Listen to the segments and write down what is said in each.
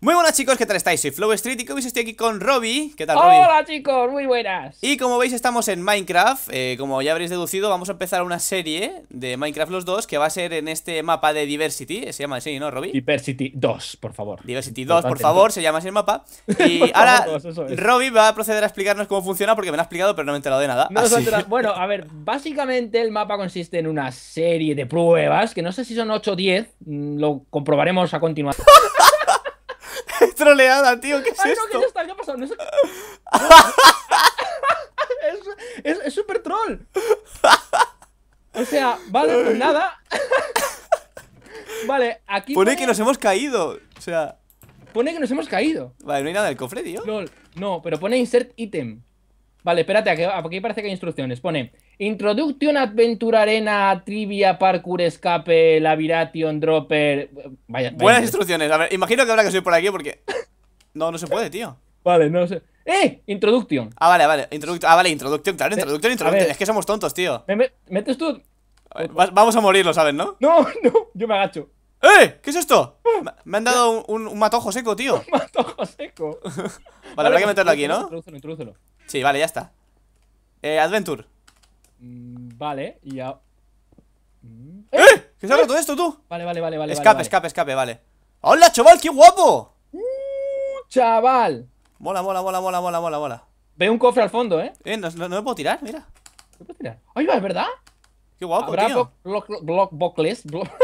Muy buenas chicos, ¿qué tal estáis? Soy Flow Street y como veis estoy aquí con Robby ¿Qué tal Robby? Hola chicos, muy buenas Y como veis estamos en Minecraft eh, Como ya habréis deducido vamos a empezar una serie de Minecraft los dos Que va a ser en este mapa de Diversity eh, Se llama así, ¿no Robby? Diversity 2, por favor Diversity 2, por favor, se llama así el mapa Y ahora Robby va a proceder a explicarnos cómo funciona Porque me lo ha explicado pero no me he enterado de nada Bueno, a ver, básicamente el mapa consiste en una serie de pruebas Que no sé si son 8 o 10 mm, Lo comprobaremos a continuación Es troleada, tío, ¿qué es Ay, No, que está, ¿qué es súper troll. O sea, vale, pues nada. vale, aquí. Pone, que nos hemos caído. O sea. Pone que nos hemos caído. Vale, no hay nada del cofre, tío. No, pero pone insert item. Vale, espérate, aquí parece que hay instrucciones. Pone Introduction ADVENTURE, ARENA, Trivia Parkour Escape Laviration Dropper. Vaya, Buenas instrucciones. A ver, imagino que habrá que subir por aquí porque. No, no se puede, tío. Vale, no sé. ¡Eh! Introduction. Ah, vale, vale. Introduction. Ah, vale, introducción. claro, Introduction, eh, Introduction. Es que somos tontos, tío. ¿Me, metes tú? vamos a morir, lo sabes, ¿no? No, no, yo me agacho. ¡Eh! ¿Qué es esto? Ah, me han dado un, matojo seco, tío. Un matojo seco. vale, habrá que meterlo aquí, ¿no? Introdúcelo, introdúcelo. Sí, vale, ya está. Eh, Adventure. Mm, vale, y ya. Mm. ¡Eh! ¿Qué se ha todo esto tú? Vale, vale, vale, vale. Escape, escape, escape, vale. ¡Hola, chaval! ¡Qué guapo! Uh, chaval! Mola, mola, mola, mola, mola, mola, mola. Veo un cofre al fondo, ¿eh? Eh, no, no, puedo tirar, mira. No puedo tirar. ¡Ay, va, es verdad! ¡Qué guapo, Habrá tío!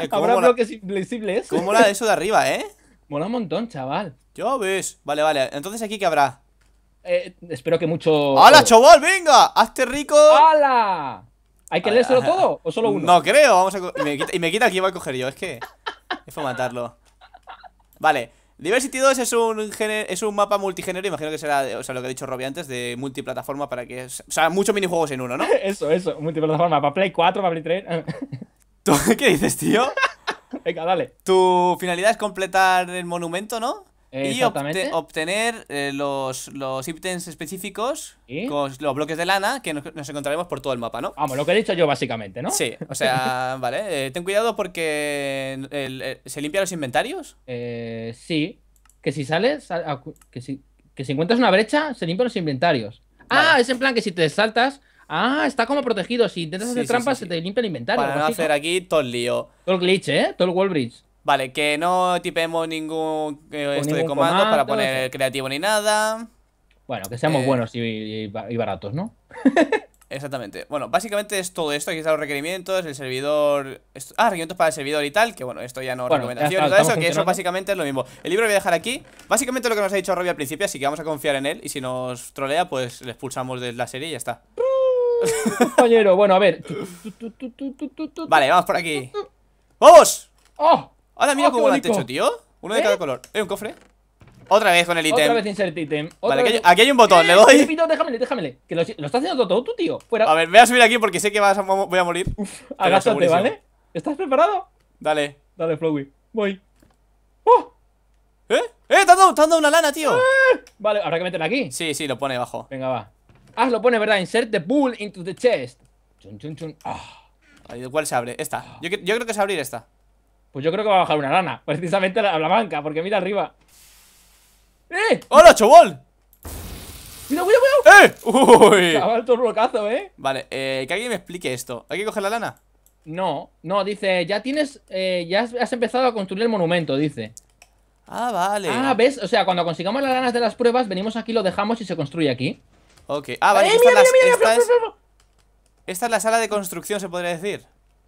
Eh, habrá bloques invisibles. ¿Cómo mola eso de arriba, eh? Mola un montón, chaval. yo ves. Vale, vale. Entonces, ¿aquí qué habrá? Eh, espero que mucho. ¡Hala, chaval! ¡Venga! ¡Hazte rico! ¡Hala! ¿Hay que leérselo todo o solo uno? No creo, vamos a. Y me quita, y me quita a coger yo, es que. Es para matarlo. Vale. Diversity 2 es un, es un mapa multigénero, imagino que será, o sea, lo que ha dicho Robbie antes, de multiplataforma para que. O sea, muchos minijuegos en uno, ¿no? eso, eso, multiplataforma, para Play 4, para Play 3. ¿Tú qué dices, tío? Venga, dale. Tu finalidad es completar el monumento, ¿no? Y obtener eh, los, los ítems específicos con los bloques de lana que nos, encontraremos por todo el mapa, ¿no? Vamos, lo que he dicho yo básicamente, ¿no? Sí, o sea, vale. Eh, ten cuidado porque se limpia los inventarios. Eh, sí. Que si sales, que, si, encuentras una brecha, se limpian los inventarios. Ah, es en plan que si te saltas, Ah, está como protegido. Si intentas hacer trampas, se te limpia el inventario. Para no hacer aquí todo el lío. Todo el glitch, ¿eh? Todo el wall bridge. Vale, que no tipemos ningún eh, esto de comando, para poner creativo ni nada. Bueno, que seamos eh, buenos y, baratos, ¿no? Exactamente. Bueno, básicamente es todo esto. Aquí están los requerimientos, el servidor. ah, requerimientos para el servidor y tal. Que bueno, esto ya no recomendación Y todo eso, que eso básicamente es lo mismo. El libro lo voy a dejar aquí. Básicamente lo que nos ha dicho Robbie al principio, así que vamos a confiar en él. Y si nos trolea, pues le expulsamos de la serie y ya está. Compañero, bueno, a ver. vale, vamos por aquí. ¡Vamos! ¡Oh! Ahora mira oh, cómo lo el hecho, tío. Uno de ¿Eh? cada color. Eh, un cofre. Otra vez con el ítem. Otra vez insert ítem. Vale, aquí hay un botón, le doy. Eh, Pito, déjamele, déjamele. Que lo, está haciendo todo tú, tío. Fuera. A ver, voy a subir aquí porque sé que voy a morir. Agáchate, ¿vale? ¿Estás preparado? Dale. Dale, Flowey. Voy. ¿Eh? ¡Eh! ¡Te dando una lana, tío! ¡Ah! Vale, habrá que meterla aquí. Sí, sí, lo pone abajo. Venga, va. Ah, lo pone, ¿verdad? Insert the bull into the chest. Chun, chun, chun. Ah. ¿Cuál se abre? Esta. Ah. Yo, creo que se abrir esta. Pues yo creo que va a bajar una lana. Precisamente a la banca, porque mira arriba. ¡Eh! ¡Hola, chaval! ¡Cuidado, cuidado, cuidado! ¡Eh! ¡Uy! Chaval, el rocazo, ¿eh? Vale, eh, que alguien me explique esto. ¿Hay que coger la lana? No, no, dice, ya tienes, eh, ya has, empezado a construir el monumento, dice. Ah, vale. Ah, ¿ves? O sea, cuando consigamos las lanas de las pruebas, venimos aquí, lo dejamos y se construye aquí. Ok. Ah, vale. esta, esta, es, la sala de construcción, se podría decir.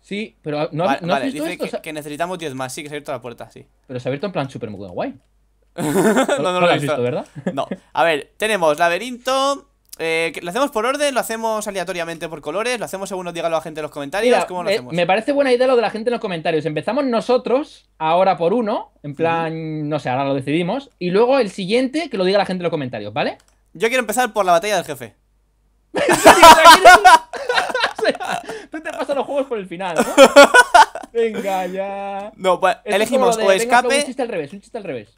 Sí, pero no, ¿no vale, visto dice Que, necesitamos 10 más, sí, que se ha abierto la puerta, sí. Pero se ha abierto en plan super mega guay. no, lo, he visto, ¿verdad? No. A ver, tenemos laberinto. Eh, ¿Lo hacemos por orden? ¿Lo hacemos aleatoriamente por colores? ¿Lo hacemos según nos diga la gente en los comentarios? me parece buena idea lo de la gente en los comentarios. Empezamos nosotros, ahora por uno, en plan, no sé, ahora lo decidimos. Y luego el siguiente que lo diga la gente en los comentarios, ¿vale? Yo quiero empezar por la batalla del jefe. ¿En serio? pasan los juegos por el final, ¿no? Venga, ya. No, pues elegimos o escape. un chiste al revés, un chiste al revés.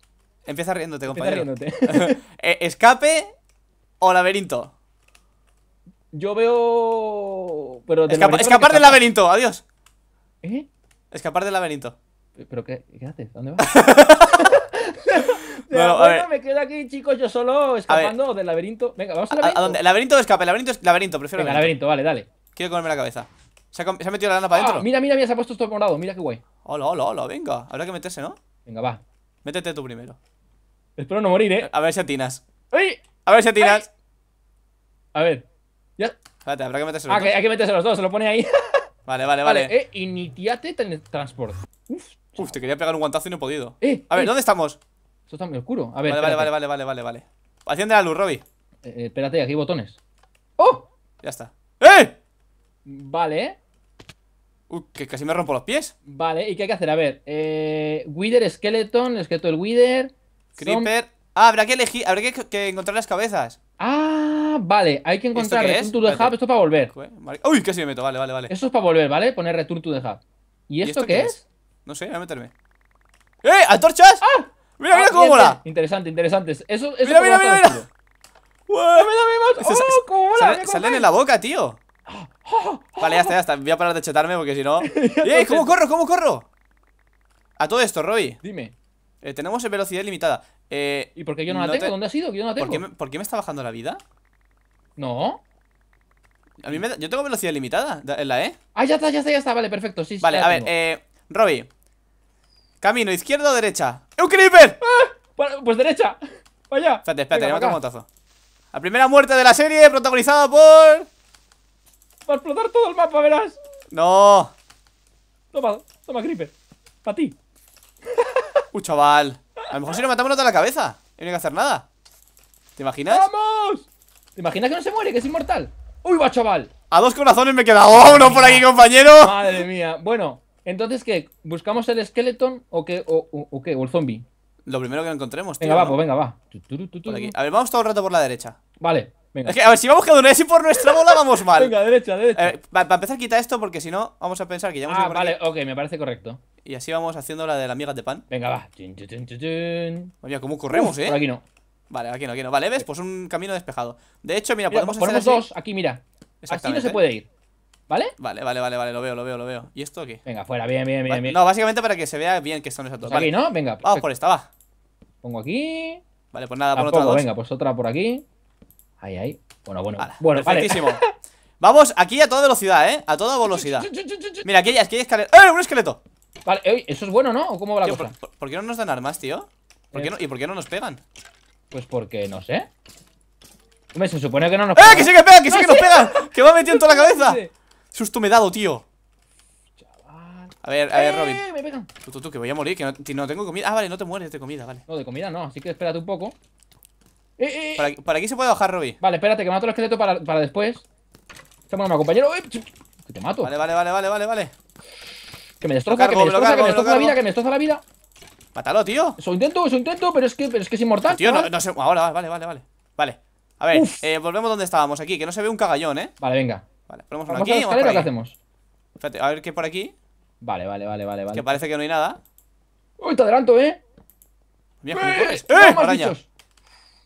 Empieza riéndote, compañero. Empieza riéndote. eh, escape o laberinto. Yo veo. Pero de escapar del laberinto, adiós. ¿Eh? Escapar del laberinto. ¿Pero qué, qué haces? ¿Dónde vas? bueno, a ver. me quedo aquí, chicos, yo solo escapando del laberinto. Venga, vamos al laberinto. ¿A, dónde? ¿Laberinto o escape? Laberinto, laberinto, prefiero. Venga, laberinto. laberinto, vale, dale. Quiero comerme la cabeza. ¿Se ha, metido la lana para adentro? Ah, mira, mira, mira, se ha puesto todo morado, mira qué guay. Hola, hola, hola, venga. Habrá que meterse, ¿no? Venga, va. Métete tú primero. Espero no morir, eh. A ver si atinas. ¡Ay! A ver si atinas. A ver. Ya. Espérate, habrá que meterse los ah, dos. Que hay que meterse los dos, se lo pone ahí. vale, vale, vale. eh, initiate transport. Uf. Uf, te quería pegar un guantazo y no he podido. Eh, a ver, eh. ¿dónde estamos? Esto está muy oscuro. A ver. Vale, vale, vale, vale, vale, vale. Haciendo la luz, Robby. Eh, eh, espérate, aquí hay botones. ¡Oh! Ya está. ¡Eh! Vale. Uy, que casi me rompo los pies. Vale, ¿y qué hay que hacer? A ver, eh, Wither, Skeleton, Esqueleto del Wither. Creeper. Ah, habrá que elegir, habrá que, encontrar las cabezas. Ah, vale, hay que encontrar Return to the Hub, esto es para volver. Uy, casi me meto, vale, vale, vale. Eso es para volver, ¿vale? Poner Return to the Hub. ¿Y esto, qué, es? No sé, voy a meterme. ¡Eh! ¡Antorchas! ¡Ah! ¡Mira, mira ah, cómo mola! Interesante, interesante. Eso, eso mira, mira, mira, mira. ¡Dame, dame más! ¡Oh, cómo Salen en la boca, tío. Vale, ya está, ya está. Voy a parar de chetarme porque si no. ¡Eh! ¿Cómo corro? ¿Cómo corro? A todo esto, Roy. Dime. Eh, tenemos velocidad limitada. Eh, ¿Y por qué yo no, la tengo? ¿Dónde has ido? yo no la ¿Por qué, me, está bajando la vida? No. A mí me da... Yo tengo velocidad limitada en la E. Ah, ya está, ya está, ya está. Vale, perfecto. Sí, vale, a ver, eh. Robbie. Camino, izquierda o derecha. ¡Un creeper! Ah, pues, pues derecha. Vaya. Espérate, espérate, Venga, un montazo. La primera muerte de la serie, protagonizada por. Va a explotar todo el mapa, verás. No. Toma, toma, Creeper. Para ti. Uh, chaval. A lo mejor si lo matamos no la cabeza. Y no hay que hacer nada. ¿Te imaginas? ¡Vamos! ¿Te imaginas que no se muere, que es inmortal? ¡Uy, va, chaval! A dos corazones me he quedado. uno por aquí, compañero! Madre mía. Bueno, entonces, ¿qué? ¿Buscamos el skeleton o qué? ¿O, qué? ¿O el zombie? Lo primero que encontremos, tío. Pues venga, va, venga, va. A ver, vamos todo el rato por la derecha. Vale a ver, si vamos cada uno así por nuestra bola, vamos mal. Venga, derecha, eh, derecha. para, empezar, quita esto porque si no, vamos a pensar que ya hemos Ah, vale, ok, me parece correcto. Y así vamos haciendo la de las migas de pan. Venga, va. ¿cómo corremos, eh? Por aquí no. Vale, aquí no, aquí no. Vale, ¿ves? Pues un camino despejado. De hecho, mira, podemos pues hacer Ponemos dos aquí, mira. aquí no se puede ir. ¿Vale? Vale, vale, vale, vale, lo veo, lo veo, lo veo. ¿Y esto qué? Venga, fuera, bien, bien, bien, No, básicamente para que se vea bien que son esas pues dos. aquí, ¿no? Venga. Vamos pues por esta, va. Pongo aquí. Vale, pues nada, por otra dos. Venga, pues otra por aquí. Ahí, ahí. Bueno, bueno. bueno, perfectísimo. Vamos aquí a toda velocidad, ¿eh? A toda velocidad. Mira, aquí hay, aquí hay escalera. ¡Eh! ¡Un esqueleto! Vale, ¿eso es bueno, no? ¿O cómo va la cosa? Por, qué no nos dan armas, tío? ¿Por qué no, eh. ¿Y por qué no nos pegan? Pues porque no sé. Me se supone que no nos ¡Eh! pegan. ¡Eh! ¡Que sí que pegan! ¡Que sí ¿Ah, que nos pegan! ¡Que me ha metido en toda la cabeza! Susto me he dado, tío. A ver, a ver, ¡Eh! Robin. me pegan! Tú, tú, que voy a morir, que no, no, tengo comida. Ah, vale, no te mueres de comida, vale. No, de comida no, así que espérate un poco. Eh, eh, eh. Por, aquí, se puede bajar, Robby. Vale, espérate, que mato el esqueleto para, para después. mi compañero. Que te mato. Vale, vale, vale, vale, vale, vale. Que me destroza, que me destroza, que me destroza la vida, que me destroza la vida. Mátalo, tío. Eso intento, eso intento, pero es que, pero es, que es inmortal. Tío, no, sé. Ahora, vale, vale, vale. Vale. A ver, volvemos donde estábamos aquí, que no se ve un cagallón, ¿eh? Vale, venga. Vale, ponemos aquí. A ¿Qué hacemos? Espérate, a ver qué por aquí. Vale, vale, vale, vale. vale que parece que no hay nada. Uy, te adelanto, ¿eh? Mira, ¡Eh! ¡Eh!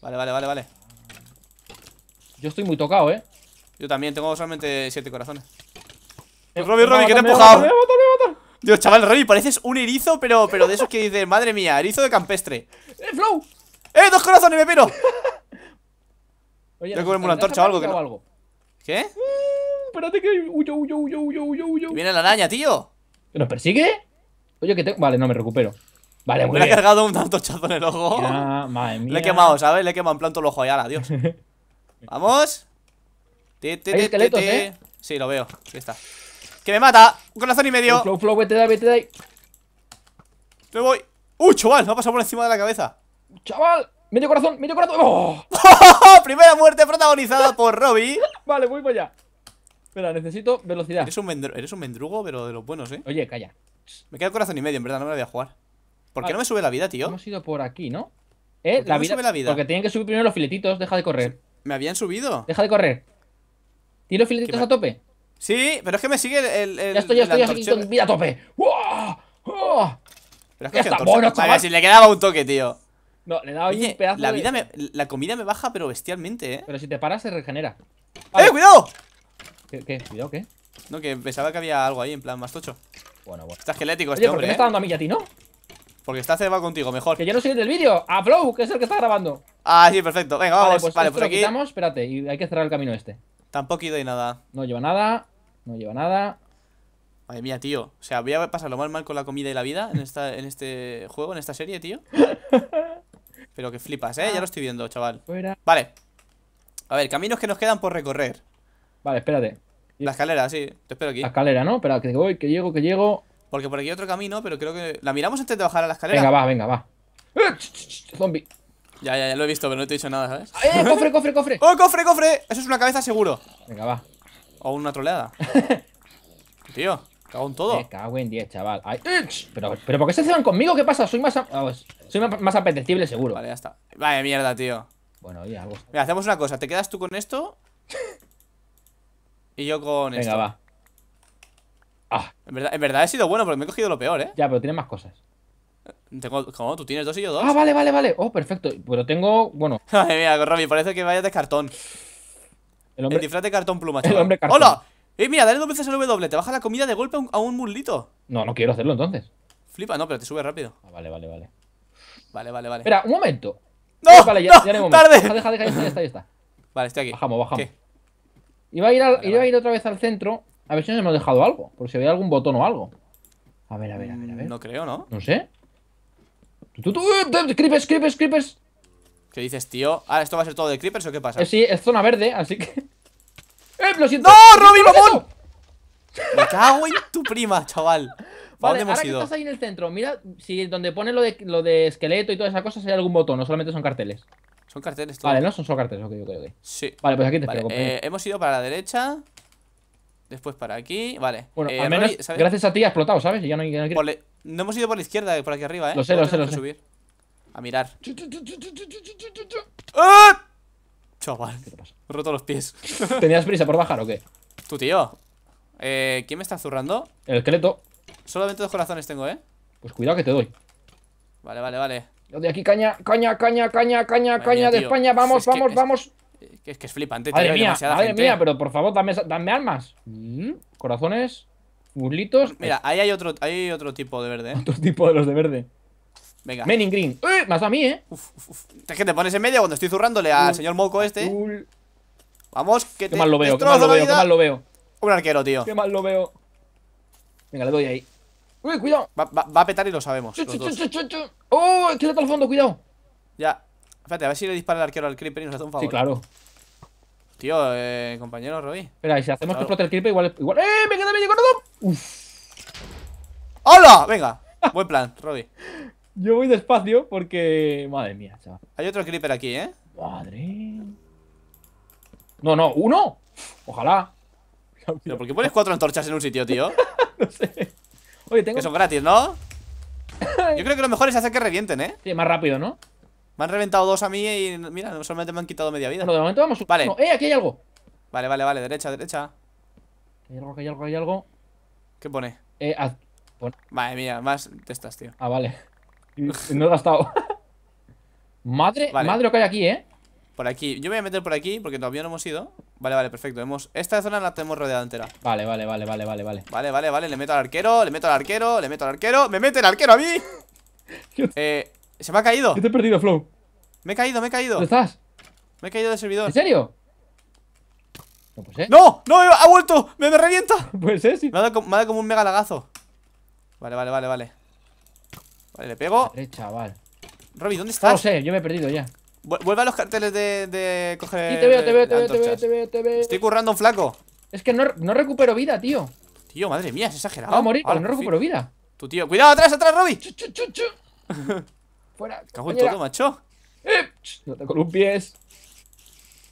Vale, vale, vale, vale. Yo estoy muy tocado, eh. Yo también, tengo solamente siete corazones. Eh, Robby, Robby, que te he empujado. ¡Me me Dios, chaval, Robby, pareces un erizo, pero, pero de esos que dices, madre mía, erizo de campestre. ¡Eh, Flow! ¡Eh, dos corazones, me piro! Oye, a una antorcha o algo, que no... algo. ¿Qué? Mm, espérate que huyo, huyo, huyo, huyo, huyo, huyo. Viene la araña, tío. ¿Que nos persigue? Oye, que tengo. Vale, no me recupero. Vale, muy Le ha cargado un tanto chazo en el ojo. Ya, Le he quemado, ¿sabes? Le he quemado en planto todo el ojo. allá, adiós. Vamos. Ti, ti, Hay ¿eh? Sí, lo veo. Ahí está. ¡Que me mata! Un corazón y medio. Flow, flow, vete de ahí, vete Me voy. ¡Uh, chaval! Me ha pasado por encima de la cabeza. ¡Chaval! ¡Medio corazón! ¡Medio corazón! ¡Oh! Primera muerte protagonizada por Robby! vale, voy para allá. Espera, necesito velocidad. Eres un, eres un mendrugo, pero de los buenos, ¿eh? Oye, calla. Me queda el corazón y medio, en verdad, no me lo voy a jugar. ¿Por qué no me sube la vida, tío? Hemos ido por aquí, ¿no? ¿Eh? la, no vida... Sube la vida. Porque tienen que subir primero los filetitos. Deja de correr. ¿Me habían subido? Deja de correr. los filetitos a tope? Sí, pero es que me sigue el. el ya estoy, ya estoy, ya estoy con vida a tope. ¡Wow! ¡Oh! Pero es que está A ver si le quedaba un toque, tío. No, le daba un pedazo la vida me... La comida me baja, pero bestialmente, ¿eh? Pero si te paras, se regenera. ¡Eh, cuidado! ¿Qué, ¿Cuidado qué? No, que pensaba que había algo ahí, en plan más tocho. Bueno, bueno. Está esquelético este ¿por qué me está ¿eh? dando a mí a ti, no? Porque está cerrado contigo, mejor. Que ya no soy el del vídeo. A que es el que está grabando. Ah, sí, perfecto. Venga, vamos. Pues vale, pues, aquí... espérate, y hay que cerrar el camino este. Tampoco hay nada. No lleva nada. No lleva nada. Madre mía, tío. O sea, voy a pasar lo más mal con la comida y la vida en, esta, en este juego, en esta serie, tío. Pero que flipas, ¿eh? Ya lo estoy viendo, chaval. Vale. A ver, caminos que nos quedan por recorrer. Vale, espérate. La escalera, sí. Te espero aquí. La escalera, ¿no? Espera, que voy, que llego, que llego. Porque por aquí hay otro camino, pero creo que... ¿La miramos antes de bajar a la escalera? Venga, va, venga, va. ¡Eh! Zombie. Ya, ya, ya lo he visto, pero no te he dicho nada, ¿sabes? ¡Eh! ¡Cofre, cofre, cofre! ¡Oh, cofre, cofre! Eso es una cabeza seguro. Venga, va. O una troleada. Tío, cago en todo. Me eh, cago en 10, chaval. pero, pero ¿por qué se ceban conmigo? ¿Qué pasa? Soy más, soy más apetecible, seguro. Vale, ya está. Vale, mierda, tío. Bueno, ya, algo. Mira, hacemos una cosa. Te quedas tú con esto. Y yo con esto. Venga, va. Ah. En verdad, en verdad he sido bueno porque me he cogido lo peor, ¿eh? Ya, pero tiene más cosas. Tengo, ¿Cómo? ¿Tú tienes dos y yo dos? Ah, vale, vale, vale. Oh, perfecto. Pero tengo, bueno. Ay, mira, Robbie, parece que vayas de cartón. El, hombre... disfraz de cartón pluma, chaval. ¡Hola! Eh, mira, dale dos veces al W. Te baja la comida de golpe a un mulito. No, no quiero hacerlo entonces. Flipa, no, pero te sube rápido. Ah, vale, vale, vale. Vale, vale, vale. Espera, un momento. ¡No! vale, ya, no, ya ¡Tarde! Deja, deja, está, está. Vale, estoy aquí. Bajamos, bajamos. ¿Qué? Iba a ir, a ir otra vez al centro a ver si nos hemos dejado algo, por si había algún botón o algo. A ver, a ver, a ver, a ver. Mm, no creo, ¿no? No sé. Eh, creepers, creepers, creepers! ¿Qué dices, tío? Ah, esto va a ser todo de creepers o qué pasa? Eh, sí, es zona verde, así que... ¡Eh, lo siento! ¡No, Robin, mamón! Me cago en tu prima, chaval. Vale, dónde hemos ahora ido? que estás ahí en el centro, mira si donde pone lo de, lo de esqueleto y todas esas cosas hay algún botón, no solamente son carteles. Son carteles, tú. Vale, no son solo carteles, ok, ok, ok. Sí. Vale, pues aquí te espero Eh, hemos ido para la derecha. Después para aquí, vale. Bueno, eh, al menos, gracias a ti ha explotado, ¿sabes? Ya no, no, hemos ido por la izquierda, por aquí arriba, ¿eh? Lo sé, lo sé, lo sé. Subir. A mirar. Chaval, he roto los pies. ¿Tenías prisa por bajar o qué? Tú, tío. Eh, ¿Quién me está zurrando? El esqueleto. Solamente dos corazones tengo, ¿eh? Pues cuidado que te doy. Vale, vale, vale. Yo de aquí, caña, caña, caña, caña, caña, caña de España. Vamos, vamos, vamos que es que es flipante. Madre mía, madre gente. mía, pero por favor, dame, dame armas. Mm, corazones, burlitos. Mira, ahí hay otro, hay otro tipo de verde. ¿eh? Otro tipo de los de verde. Venga. Men in green. ¡Eh! Más a mí, ¿eh? Es que te pones en medio cuando estoy zurrándole al señor Moco este. Vamos, que te. mal lo veo, qué mal lo veo, Un arquero, tío. Qué mal lo veo. Venga, le doy ahí. ¡Uy, cuidado! Va, a petar y lo sabemos. ¡Oh! Quédate al fondo, cuidado. Ya. Espérate, a ver si le dispara el arquero al creeper y nos hace un favor. Sí, claro. Tío, eh, compañero Roy. Espera, y si hacemos que explote el creeper, igual, igual. ¡Eh! ¡Me queda medio gordo! ¡Uf! ¡Hola! Venga, buen plan, Roby. Yo voy despacio porque. Madre mía, chaval. Hay otro creeper aquí, ¿eh? Madre. No, no, uno. Ojalá. Pero ¿por qué pones cuatro antorchas en un sitio, tío? no sé. Oye, tengo. Que son gratis, ¿no? Yo creo que lo mejor es hacer que revienten, ¿eh? Sí, más rápido, ¿no? Me han reventado dos a mí y mira, solamente me han quitado media vida. de momento vamos. Vale. ¡Eh! Aquí hay algo. Vale, vale, vale. Derecha, derecha. Hay algo, hay algo, hay algo. ¿Qué pone? Eh, haz... Vale, mira, más de estas, tío. Ah, vale. no he gastado. madre, madre lo que hay aquí, ¿eh? Por aquí. Yo voy a meter por aquí porque todavía no hemos ido. Vale, vale, perfecto. Hemos... Esta zona la tenemos rodeada entera. Vale, vale, vale, vale, vale, vale. Vale, vale, vale. Le meto al arquero, le meto al arquero, le meto al arquero. ¡Me mete el arquero a mí! eh... ¡Se me ha caído! Yo te he perdido, Flow. Me he caído, me he caído. ¿Dónde estás? Me he caído del servidor. ¿En serio? No, pues, ¿eh? ¡No! ¡No! ¡Ha vuelto! ¡Me, me revienta! pues eh, sí. Me ha, dado, como un mega lagazo. Vale, vale, vale, vale. Vale, le pego. chaval. Robby, ¿dónde estás? No sé, yo me he perdido ya. Vuelve a los carteles de, de coger. te veo, te veo, te veo, te veo, te veo, te veo. Estoy currando un flaco. Es que no, no recupero vida, tío. Tío, madre mía, es exagerado. Va a morir, pero no recupero vida. Tu tío. ¡Cuidado, atrás, atrás, Robby! Cago en todo, macho. Eh, no te columpies.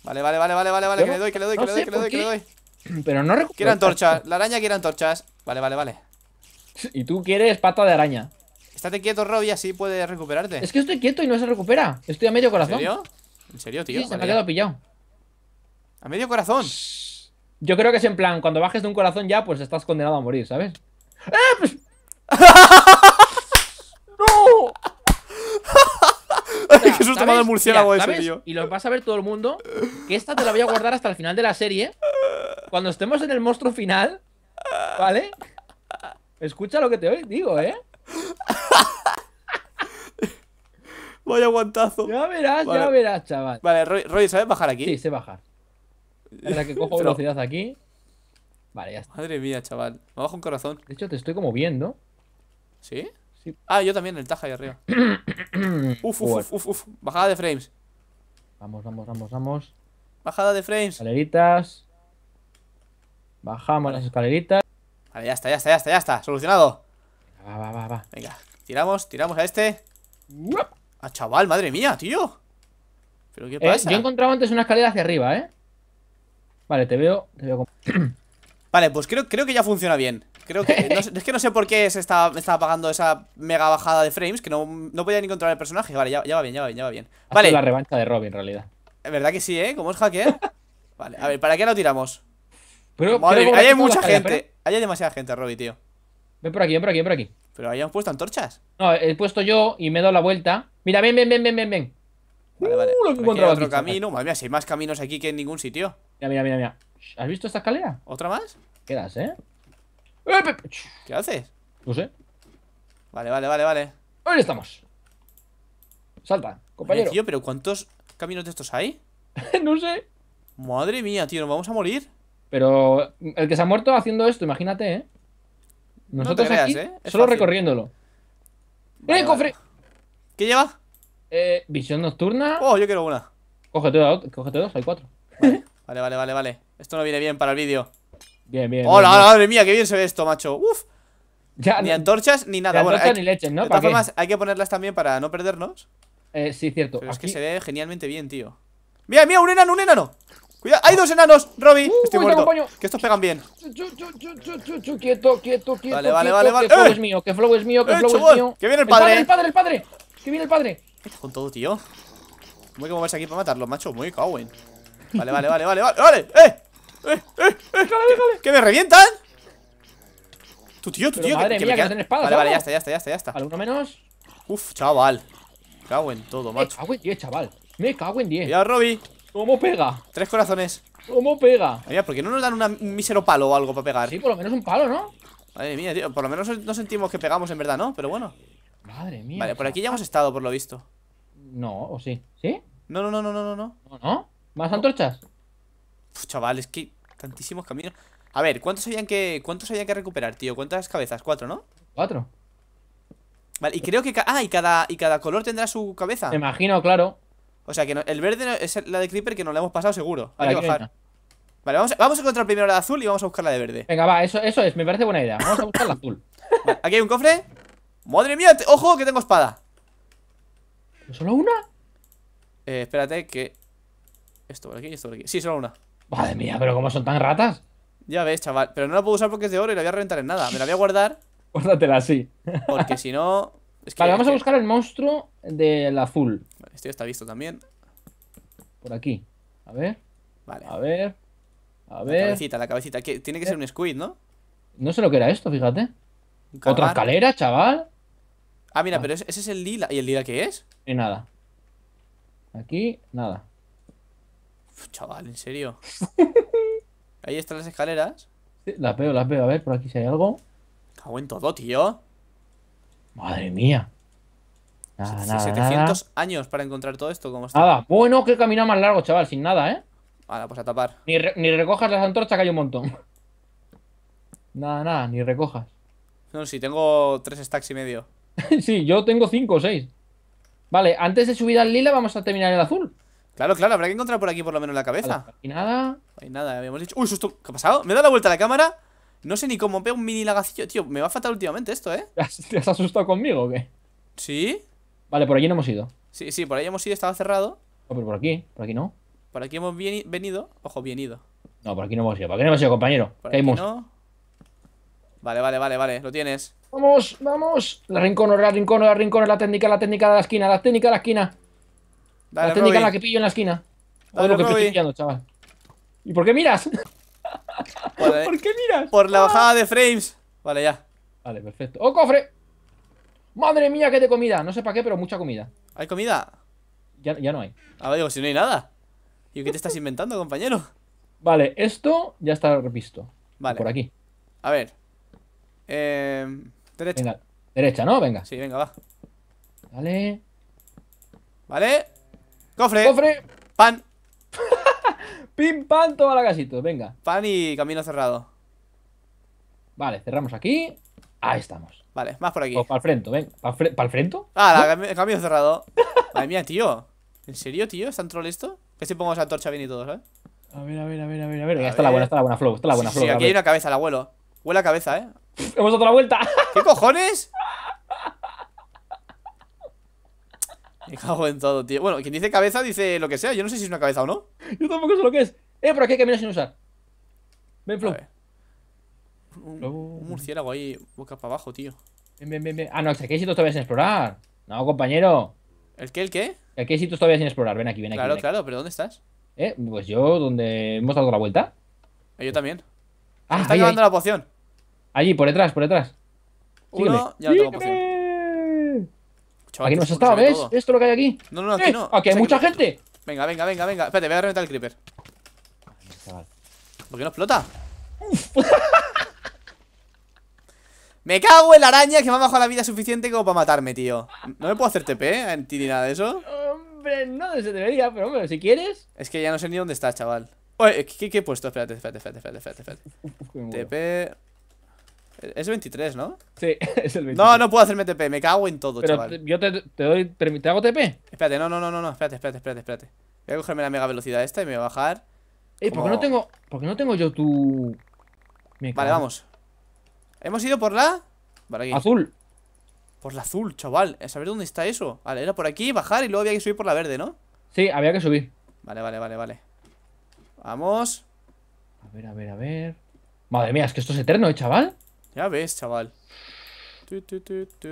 Vale, vale, vale, vale, vale, vale, que le doy, que le doy, que le doy, que le doy, que le doy. Pero no recupero. Quiero antorchas, la araña quiere antorchas. Vale, vale, vale. Y tú quieres pata de araña. Estate quieto, Rob, y así puedes recuperarte. Es que estoy quieto y no se recupera. Estoy a medio corazón. ¿En serio? ¿En serio, tío? se me ha quedado pillado. A medio corazón. Yo creo que es en plan, cuando bajes de un corazón ya, pues estás condenado a morir, ¿sabes? ¡Eh! Pues! que un murciélago ese, tío. Y lo vas a ver todo el mundo. Que esta te la voy a guardar hasta el final de la serie. Cuando estemos en el monstruo final, ¿vale? Escucha lo que te digo, ¿eh? Vaya guantazo. Ya verás, ya verás, chaval. Vale, Roy, ¿sabes bajar aquí? Sí, sé bajar. Es la que cojo velocidad aquí. Vale, ya está. Madre mía, chaval. Me bajo un corazón. De hecho, te estoy como viendo. ¿Sí? Ah, yo también, el Taja ahí arriba. uf, uf, uf, uf, Bajada de frames. Vamos, vamos, vamos, vamos. Bajada de frames. Escaleritas. Bajamos las escaleritas. Vale, ya está, ya está, ya está, ya está. Solucionado. Va, va, va, va. Venga, tiramos, tiramos a este. A ah, chaval, madre mía, tío. ¿Pero qué eh, pasa? yo he encontrado antes una escalera hacia arriba, ¿eh? Vale, te veo. Te veo Vale, pues creo, creo que ya funciona bien Creo que, es que no sé por qué se está, me estaba esa mega bajada de frames Que no, no podía ni controlar el personaje Vale, ya, va bien, ya va bien, ya va bien Vale la revancha de Robin, en realidad Es verdad que sí, ¿eh? Como es hacker Vale, a ver, ¿para qué lo tiramos? Pero, Madre hay mucha gente hay demasiada gente, Robin, tío Ven por aquí, ven por aquí, ven por aquí Pero ahí puesto antorchas No, he puesto yo y me he dado la vuelta Mira, ven, ven, ven, ven, ven, ven Vale, vale. Uh, hay otro camino. Madre mía, si hay más caminos aquí que en ningún sitio. Mira, mira, mira, mira. ¿Has visto esta escalera? ¿Otra más? ¿Qué eh? eh, eh ¿Qué haces? No sé. Vale, vale, vale, vale. Ahí estamos. Salta, compañero. pero ¿cuántos caminos de estos hay? no sé. Madre mía, tío, nos vamos a morir. Pero el que se ha muerto haciendo esto, imagínate, ¿eh? Nosotros no aquí, ¿eh? solo recorriéndolo. ¡Eh, cofre! ¿Qué lleva? Eh, visión nocturna. Oh, yo quiero una. Cógete, dos, hay cuatro. vale, vale, vale. vale. Esto no viene bien para el vídeo. Bien, bien. ¡Hola, madre mía! ¡Qué bien se ve esto, macho! ¡Uf! ni antorchas ni nada. Bueno, hay, ni leches, ¿no? De todas hay que ponerlas también para no perdernos. Eh, sí, cierto. es que se ve genialmente bien, tío. ¡Mira, mira! ¡Un enano, un enano! ¡Cuidado! ¡Hay oh. dos enanos! ¡Robby! Uh, Estoy muerto. Que estos pegan bien. quieto, quieto, quieto. Vale, vale, vale. vale. Que flow es mío, que flow es mío, que eh, flow es mío. Que viene el padre. El padre, el padre, el padre. Que viene el padre. Con todo, tío. Muy como moverse aquí para matarlo macho. Muy cowen! ¡Vale, Vale, vale, vale, vale, vale. ¡Eh! eh, eh, ¡Que me revientan! Tu tío, tu tío, madre mía, que, Vale, vale, ya está, ya está, ya está, ya está. ¿Alguno menos? Uf, chaval. Me cago en todo, macho. Me cago en 10, chaval. Me cago en 10. Ya, Robby. ¿Cómo pega? Tres corazones. ¿Cómo pega? Mira, ¿por qué no nos dan un mísero palo o algo para pegar? Sí, por lo menos un palo, ¿no? Madre mía, tío. Por lo menos no sentimos que pegamos en verdad, ¿no? Pero bueno. Madre mía. Vale, por aquí ya hemos estado, por lo visto. No, o sí. ¿Sí? no, no, no, no, no. ¿No? no? ¿Más antorchas? chaval, es que tantísimos caminos. A ver, ¿cuántos habían que cuántos había que recuperar, tío? ¿Cuántas cabezas? Cuatro, ¿no? Cuatro. Vale, y creo que... Ah, y cada, y cada color tendrá su cabeza. Me imagino, claro. O sea, que el verde es la de Creeper que nos la hemos pasado seguro. Vale, vamos, a encontrar primero la de azul y vamos a buscar la de verde. Venga, va, eso, eso es, me parece buena idea. Vamos a buscar la azul. aquí hay un cofre. Madre mía, ojo que tengo espada. ¿Solo una? Eh, espérate que... Esto por aquí y esto por aquí. Sí, solo una. Madre mía, pero como son tan ratas? Ya ves, chaval. Pero no la puedo usar porque es de oro y la voy a reventar en nada. Me la voy a guardar. Guárdatela así. Porque si no. vale, vamos a buscar el monstruo del azul. Vale, este ya está visto también. Por aquí. A ver. Vale. A ver. A ver. La cabecita, la cabecita. Tiene que ser un squid, ¿no? No sé lo que era esto, fíjate. Otra escalera, chaval. Ah, mira, ah. pero ese, es el lila. ¿Y el lila qué es? Y eh, nada. Aquí, nada. Chaval, ¿en serio? Ahí están las escaleras. las veo, las veo. A ver, por aquí si hay algo. Cago en todo, tío. Madre mía. Nada, 700 años para encontrar todo esto. como está? Nada. Bueno, que camina más largo, chaval. Sin nada, ¿eh? Vale, pues a tapar. Ni, recojas las antorchas que hay un montón. Nada, nada, ni recojas. No, sí, tengo tres stacks y medio. sí, yo tengo cinco o seis. Vale, antes de subir al lila vamos a terminar el azul. Claro, claro, habrá que encontrar por aquí por lo menos la cabeza. y nada. No hay nada, habíamos dicho. Uy, susto. ¿Qué ha pasado? Me da la vuelta a la cámara. No sé ni cómo veo un mini lagacillo. Tío, me va a faltar últimamente esto, ¿eh? ¿Te has asustado conmigo o qué? Sí. Vale, por allí no hemos ido. Sí, sí, por allí hemos ido, estaba cerrado. No, oh, pero por aquí, por aquí no. Por aquí hemos venido. Ojo, bien ido. No, por aquí no hemos ido. ¿Por aquí no hemos ido, compañero? Vale, vale, vale, vale. Lo tienes. Vamos, vamos. La rincón, la rincón, la rincón, la técnica, la técnica de la esquina, la técnica de la esquina la técnica la que pillo en la esquina. Dale, lo que estoy chaval. ¿Y por qué miras? ¿Por qué miras? Por la ah. bajada de frames. Vale, ya. Vale, perfecto. ¡Oh, cofre! ¡Madre mía, qué de comida! No sé para qué, pero mucha comida. ¿Hay comida? Ya, no hay. Ah, ver, digo, si no hay nada. ¿Y qué te estás inventando, compañero? Vale, esto ya está repisto Vale. Por aquí. A ver. Em, derecha. derecha, ¿no? Venga. Sí, venga, va. Vale. Vale. Cofre. Cofre. Pan. Pim, pan, toma la casita, venga. Pan y camino cerrado. Vale, cerramos aquí. Ahí estamos. Vale, más por aquí. O pues para el frente, ven. ¿Para el, frente? Ah, la, camino cerrado. Madre mía, tío. ¿En serio, tío? ¿Están troll esto? Que si pongo esa torcha bien y todo, ¿eh? A ver, a ver, a ver, a ver, a ver. está la buena, está la buena flow, está la buena sí, flow. Sí, aquí hay una cabeza, el abuelo. Huele a cabeza, ¿eh? Hemos dado la vuelta. ¿Qué cojones? Me cago en todo, tío. Bueno, quien dice cabeza dice lo que sea. Yo no sé si es una cabeza o no. Yo tampoco sé lo que es. Eh, por aquí hay caminos sin usar. Ven, Flo Un, murciélago ahí, boca para abajo, tío. Ven, ven, ven, Ah, no, aquí hay sitios todavía sin explorar. No, compañero. ¿El qué, el qué? Aquí hay sitios todavía sin explorar. Ven aquí, ven aquí. Claro, claro, pero ¿dónde estás? Eh, pues yo, donde hemos dado la vuelta. Eh, yo también. Ah, está llevando la poción. Allí, por detrás, por detrás. Uno, ya tengo poción. Aquí aquí nos estaba, ¿ves? Esto lo que hay aquí. No, no, aquí ¿Eh? no. Aquí hay mucha gente. Venga, venga, venga, venga. Espérate, voy a reventar el creeper. ¿Por qué no explota? me cago en la araña que me ha bajado la vida suficiente como para matarme, tío. No me puedo hacer TP ¿eh? en ti ni nada de eso. Hombre, no se debería, pero hombre, si quieres. Es que ya no sé ni dónde está, chaval. Oye, ¿qué, qué he puesto? Espérate, espérate, espérate, espérate, espérate. TP. Es 23, ¿no? Sí, es el 23. No, no puedo hacerme TP, me cago en todo, Pero chaval. Yo te, te doy. ¿Te hago TP? Espérate, no, no, no, no, espérate, espérate, espérate, espérate. Voy a cogerme la mega velocidad esta y me voy a bajar. Eh, ¿por qué no tengo. ¿Por qué no tengo yo tu. vale, vamos. Hemos ido por la. Vale, aquí. Azul. Por la azul, chaval. A saber dónde está eso. Vale, era por aquí, bajar y luego había que subir por la verde, ¿no? Sí, había que subir. Vale, vale, vale, vale. Vamos. A ver, a ver, a ver. Madre mía, es que esto es eterno, ¿eh, chaval? Ya ves, chaval.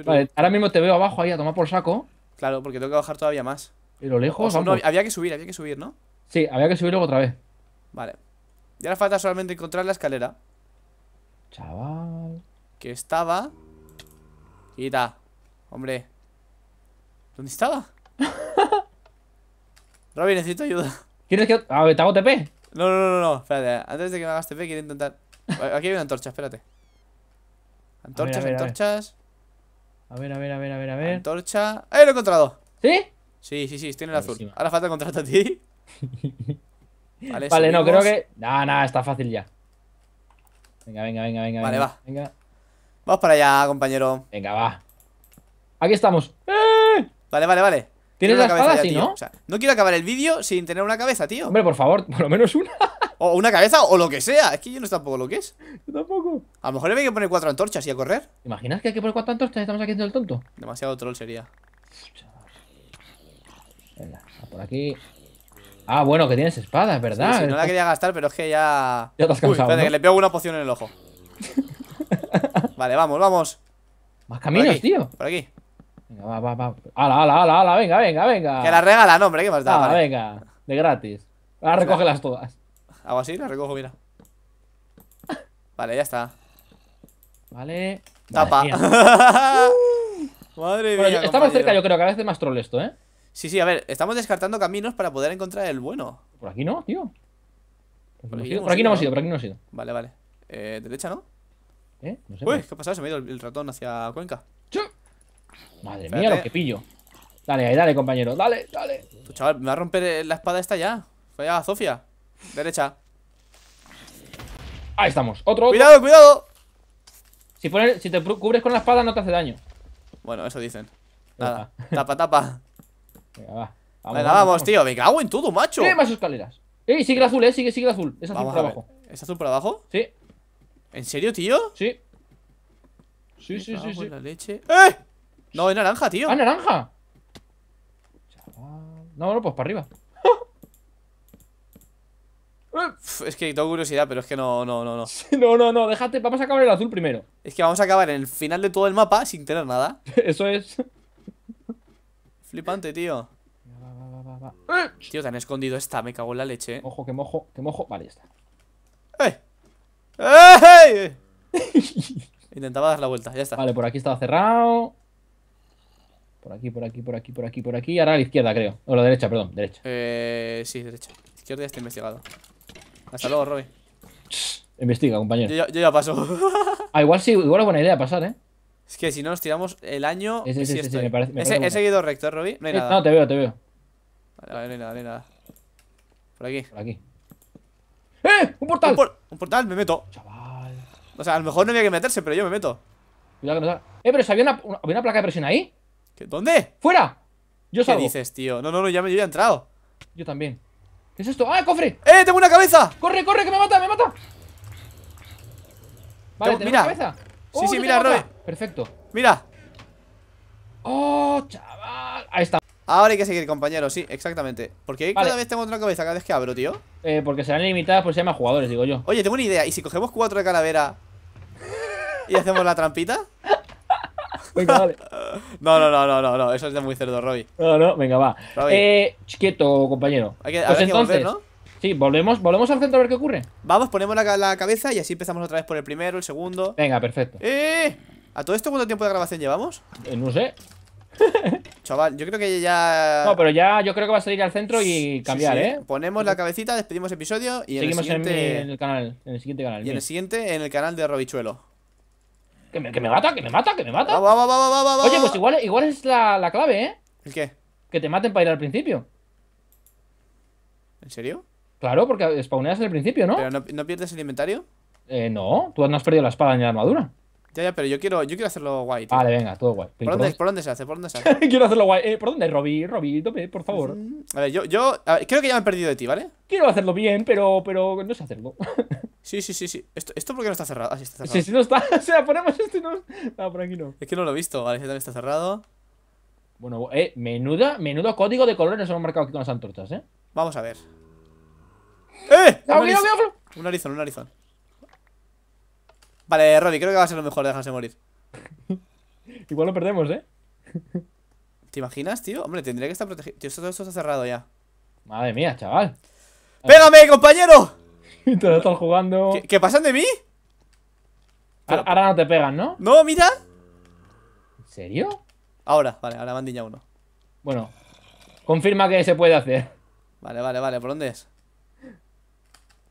vale, ahora mismo te veo abajo ahí a tomar por saco. Claro, porque tengo que bajar todavía más. Pero lejos, había que subir, había que subir, ¿no? Sí, había que subir luego otra vez. Vale. Y ahora falta solamente encontrar la escalera. Chaval. Que estaba. Quita. Hombre. ¿Dónde estaba? Robin, necesito ayuda. ¿Quieres que.? A ver, te hago TP. No, no, no, no. Espérate, antes de que me hagas TP, quiero intentar. Aquí hay una antorcha, espérate. Antorchas, a a ver, antorchas. A ver, a ver, a ver, a ver, a ver. Antorcha. ¡Eh, lo he encontrado! ¿Sí? Sí, sí, sí, estoy en el azul. Ahora falta encontrar a ti. Vale, no, creo que. Nah, nah, está fácil ya. Venga, venga, venga, venga. Vale, va. Vamos para allá, compañero. Venga, va. Aquí estamos. ¡Eh! Vale, vale, vale. Tienes la cabeza sí, ¿no? O sea, no quiero acabar el vídeo sin tener una cabeza, tío. Hombre, por favor, por lo menos una. O una cabeza o lo que sea. Es que yo no sé tampoco lo que es. Yo tampoco. A lo mejor hay que poner cuatro antorchas y a correr. ¿Te imaginas que hay que poner cuatro antorchas? Estamos aquí haciendo el tonto. Demasiado troll sería. Venga, por aquí. Ah, bueno, que tienes espadas, ¿verdad? no la quería gastar, pero es que ya. Ya te espérate, que le pego una poción en el ojo. vale, vamos, vamos. Más caminos, tío. Por aquí. Venga, va, va, va. Ala, ala, ala, venga, venga, venga. Que la regala hombre, ¿qué más da? Ah, venga, de gratis. Ahora recógelas todas. Hago así, la recojo, mira. Vale, ya está. Vale. Tapa. Madre mía. Madre mía estamos cerca, yo creo, cada vez de más troll esto, ¿eh? Sí, sí, a ver, estamos descartando caminos para poder encontrar el bueno. Por aquí no, tío. Por, aquí, no hemos ido, por aquí no hemos ido. Vale, vale. Eh, derecha, ¿no? ¿Eh? No sé. Uy, pues. ¿qué ha pasado? Se me ha ido el, ratón hacia Cuenca. Madre mía, lo que pillo. Dale, ahí, dale, compañero. Dale, dale. Pues, chaval, me va a romper eh, la espada esta ya. Vaya, Sofía Derecha. Ahí estamos. Otro, otro. Cuidado, cuidado. Si, pones, si te cubres con la espada no te hace daño. Bueno, eso dicen. Nada. tapa, tapa. Venga, Vamos, vamos, tío. Me cago en todo, macho. Tiene más escaleras. Eh, sigue el azul, eh. Sigue, sigue el azul. Es azul por abajo. ¿Es azul por abajo? Sí. ¿En serio, tío? Sí. Sí, sí, sí, sí. La leche. ¡Eh! No, es naranja, tío. ¡Ah, naranja! No, no, pues para arriba. Es que tengo curiosidad, pero es que no, no, no, no. no, no, no, déjate, vamos a acabar el azul primero. Es que vamos a acabar en el final de todo el mapa sin tener nada. Eso es. Flipante, tío. Tío, te han escondido esta, me cago en la leche. Ojo, que mojo, que mojo. Vale, ya está. ¡Ey! Intentaba dar la vuelta, ya está. Vale, por aquí estaba cerrado. Por aquí, por aquí, por aquí, por aquí, por aquí. Ahora a la izquierda, creo. O la derecha, perdón, derecha. Eh, sí, derecha. Izquierda ya está investigado. Hasta luego, Robby. Investiga, compañero. Yo, ya paso. Ah, igual sí, igual es buena idea pasar, ¿eh? Es que si no nos tiramos el año. Es, es, sí me parece, he seguido recto, ¿eh, Robby. No nada. No, te veo, te veo. Vale, vale, no hay nada, no hay nada. Por aquí. Por aquí. ¡Eh! ¡Un portal! Un, portal, me meto. Chaval. O sea, a lo mejor no había que meterse, pero yo me meto. Cuidado que no Eh, pero si había una, placa de presión ahí. ¿Dónde? ¡Fuera! Yo salgo. ¿Qué dices, tío? No, no, no, ya me, yo ya he entrado. Yo también. ¿Qué es esto? ¡Ah, cofre! ¡Eh, tengo una cabeza! ¡Corre, corre, que me mata, me mata! Vale, mira. cabeza? Sí, oh, sí, mira, Roy Perfecto. Mira. ¡Oh, chaval! Ahí está. Ahora hay que seguir, compañero sí, exactamente. Porque qué cada vez tengo otra cabeza cada vez que abro, tío. Eh, porque serán limitadas por si hay más jugadores, digo yo. Oye, tengo una idea. ¿Y si cogemos cuatro de calavera y hacemos la trampita? Venga, vale. No, no, no, no, no, Eso es de muy cerdo, Robby No, no, venga, va. Eh, quieto, compañero. Pues entonces, ¿no? Sí, volvemos, volvemos al centro a ver qué ocurre. Vamos, ponemos la, cabeza y así empezamos otra vez por el primero, el segundo. Venga, perfecto. ¡Eh! ¿A todo esto cuánto tiempo de grabación llevamos? Eh, no sé. Chaval, yo creo que ya. No, pero ya yo creo que va a salir al centro y cambiar, ¿eh? Ponemos la cabecita, despedimos episodio y en el siguiente. En, el canal, en el siguiente canal. Y en el siguiente, en el canal de Robichuelo. Que me, mata, que me mata, que me mata. Oye, pues igual, es la, clave, ¿eh? ¿El qué? Que te maten para ir al principio. ¿En serio? Claro, porque spawneas al principio, ¿no? ¿Pero no, no pierdes el inventario? Eh, no, tú no has perdido la espada ni la armadura. Ya, ya, pero yo quiero, yo quiero hacerlo guay, tío. Vale, venga, todo guay. ¿Por, dónde, ¿Por, dónde, se hace? ¿Por dónde se hace? quiero hacerlo guay. Eh, ¿Por dónde, Robi, Robi, tope, por favor. Mm, a ver, yo, yo creo que ya me he perdido de ti, ¿vale? Quiero hacerlo bien, pero, pero no sé hacerlo. sí, sí, sí, sí. ¿Esto, esto por qué no está cerrado? Ah, sí, está cerrado. Sí, sí, no está. o sea, ponemos esto y no. No, por aquí no. Es que no lo he visto. Vale, este también está cerrado. Bueno, eh, menuda, menudo código de colores nos hemos marcado aquí con las antorchas, ¿eh? Vamos a ver. ¡Eh! ¡Un, ¡Ah, un horizon, un Vale, Robbie creo que va a ser lo mejor dejarse morir. Igual lo perdemos, ¿eh? ¿Te imaginas, tío? Hombre, tendría que estar protegido. Tío, esto, todo esto está cerrado ya. Madre mía, chaval. ¡Pégame, compañero! te lo están jugando. ¿Qué, pasan de mí? Ahora no te pegan, ¿no? No, mira. ¿En serio? Ahora, vale, ahora me uno. Bueno, confirma que se puede hacer. Vale, vale, vale, ¿por dónde es?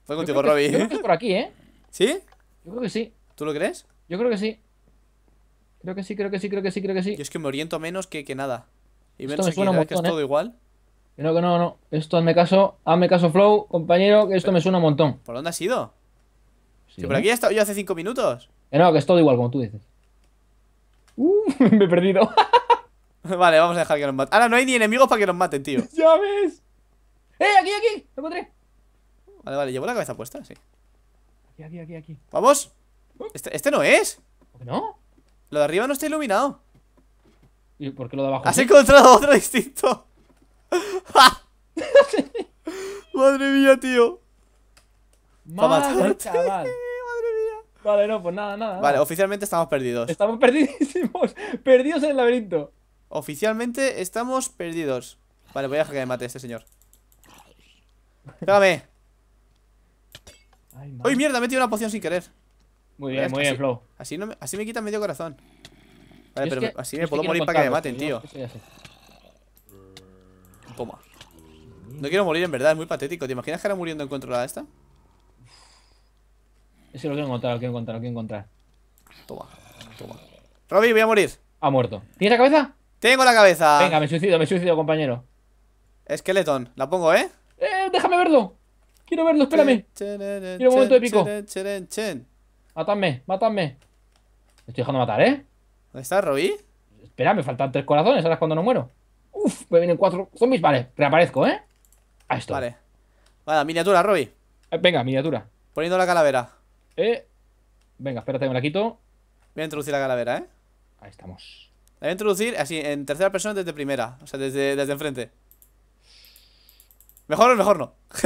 Fue contigo, Robby. por aquí, ¿eh? ¿Sí? Yo creo que sí. ¿Tú lo crees? Yo creo que sí. Creo que sí, creo que sí, creo que sí, creo que sí. Y es que me oriento menos que, que nada. Y Esto menos me suena que es todo ¿eh? igual. No, que no, no. Esto hazme caso, hazme caso, Flow, compañero, que esto me suena un montón. ¿Por dónde has ido? Sí, por aquí he estado yo hace cinco minutos. no, que es todo igual, como tú dices. Uh, me he perdido. vale, vamos a dejar que nos maten. Ahora no hay ni enemigos para que nos maten, tío. ¡Ya ves! ¡Eh, aquí, aquí! ¡Lo encontré! Vale, vale, ¿llevo la cabeza puesta? Sí. Aquí, aquí, aquí, aquí. ¡Vamos! ¿Este, este no es? qué no? Lo de arriba no está iluminado. ¿Y por qué lo de abajo? Has encontrado otro distinto. Madre mía, tío. Madre, mía Vale, no, pues nada, nada. Vale, oficialmente estamos perdidos. Estamos perdidísimos. Perdidos en el laberinto. Oficialmente estamos perdidos. Vale, voy a dejar que me mate este señor. Pégame. Ay, ¡Uy, mierda! Me he metido una poción sin querer. Muy bien, muy bien, Flow. Así, no me, así me quitan medio corazón. Vale, pero así me puedo morir para que me maten, tío. Toma. No quiero morir en verdad, es muy patético. ¿Te imaginas que era muriendo en controlada esta? Ese lo quiero encontrar, lo quiero encontrar, lo quiero encontrar. Toma, toma. Robby, voy a morir. Ha muerto. ¿Tienes la cabeza? Tengo la cabeza. Venga, me suicido, me suicido, compañero. Esqueletón, la pongo, ¿eh? Eh, déjame verlo. Quiero verlo, espérame. Quiero un momento épico mátame mátame Me estoy dejando matar, ¿eh? ¿Dónde está, Robby? Espera, me faltan tres corazones, ahora es cuando no muero. Uf, me vienen cuatro zombies. Vale, reaparezco, ¿eh? A esto. Vale. Vale, miniatura, Robby. Eh, venga, miniatura. Poniendo la calavera. Eh. Venga, espérate, me la quito. Voy a introducir la calavera, ¿eh? Ahí estamos. La voy a introducir así, en tercera persona desde primera, o sea, desde enfrente. Mejor, mejor no.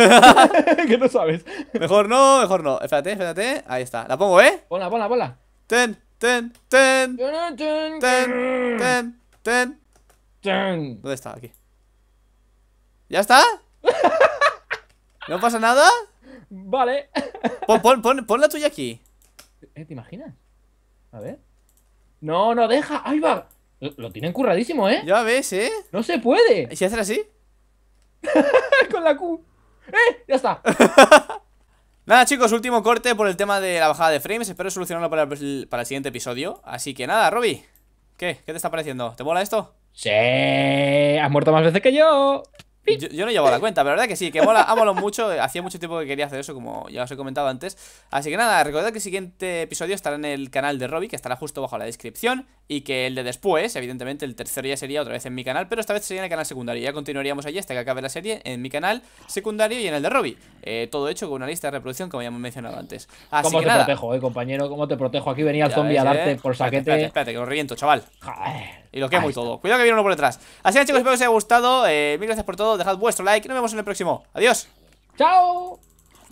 que no sabes. Mejor no, mejor no. Espérate, espérate. Ahí está. La pongo, ¿eh? Ponla, ponla, ponla. Ten, ten, ten. Ten, ten, ten. ten. ¿Dónde está? Aquí. ¿Ya está? ¿No pasa nada? Vale. Pon, pon, pon, pon la tuya aquí. ¿Eh, ¿Te imaginas? A ver. No, no, deja. Ahí va. Lo, tiene tienen curradísimo, ¿eh? Ya ves, ¿eh? No se puede. ¿Y si hacer así? Con la Q. ¡Eh! Ya está. nada, chicos, último corte por el tema de la bajada de frames. Espero solucionarlo para el, siguiente episodio. Así que nada, Robbie. ¿Qué? ¿Qué te está pareciendo? ¿Te mola esto? Sí, has muerto más veces que yo. Yo, no llevo la cuenta, pero la verdad que sí, que mola, ha mucho. Eh, hacía mucho tiempo que quería hacer eso, como ya os he comentado antes. Así que nada, recordad que el siguiente episodio estará en el canal de Robbie, que estará justo bajo la descripción. Y que el de después, evidentemente, el tercero ya sería otra vez en mi canal, pero esta vez sería en el canal secundario. Ya continuaríamos allí hasta que acabe la serie en mi canal secundario y en el de Robbie. Eh, todo hecho con una lista de reproducción, como ya hemos mencionado antes. Así ¿Cómo te protejo, eh, compañero? ¿Cómo te protejo? Aquí venía el zombie a darte eh. por saquete. Espérate, que lo reviento, chaval. Joder. Y lo es muy todo. Cuidado que viene uno por detrás. Así es, chicos, espero que os haya gustado. Eh, mil gracias por todo. Dejad vuestro like. Y Nos vemos en el próximo. Adiós. Chao.